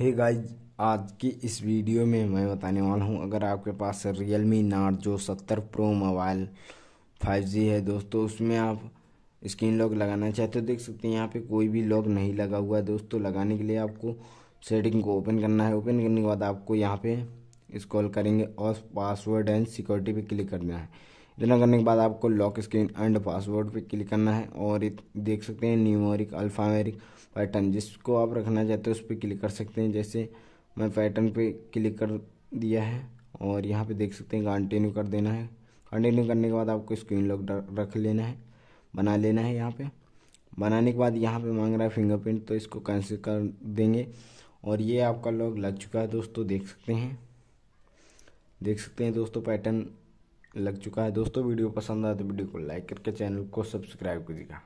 हे hey guys आज की इस वीडियो में मैं बताने वाला हूँ अगर आपके पास रियल मी नाट जो सत्तर प्रो मोबाइल 5G है दोस्तों उसमें आप स्क्रीन लॉक लगाना चाहते हो देख सकते हैं यहाँ पे कोई भी लॉक नहीं लगा हुआ है दोस्तों लगाने के लिए आपको सेटिंग को ओपन करना है ओपन करने के बाद आपको यहाँ पे स्कॉल करेंगे और पासवर्ड एंड सिक्योरिटी पर क्लिक करना है जमा करने के बाद आपको लॉक स्क्रीन एंड पासवर्ड पे क्लिक करना है और देख सकते हैं न्यूमरिक अल्फ़ामेरिक पैटर्न जिसको आप रखना चाहते हो उस पर क्लिक कर सकते हैं जैसे मैं पैटर्न पे क्लिक कर दिया है और यहाँ पे देख सकते हैं कंटिन्यू कर देना है कंटिन्यू करने के बाद आपको स्क्रीन लॉक रख लेना है बना लेना है यहाँ पर बनाने के बाद यहाँ पर मांग रहा है फिंगरप्रिंट तो इसको कैंसिल कर देंगे और ये आपका लॉक लग चुका है दोस्तों देख सकते हैं देख सकते हैं दोस्तों पैटर्न लग चुका है दोस्तों वीडियो पसंद आए तो वीडियो को लाइक करके चैनल को सब्सक्राइब कीजिएगा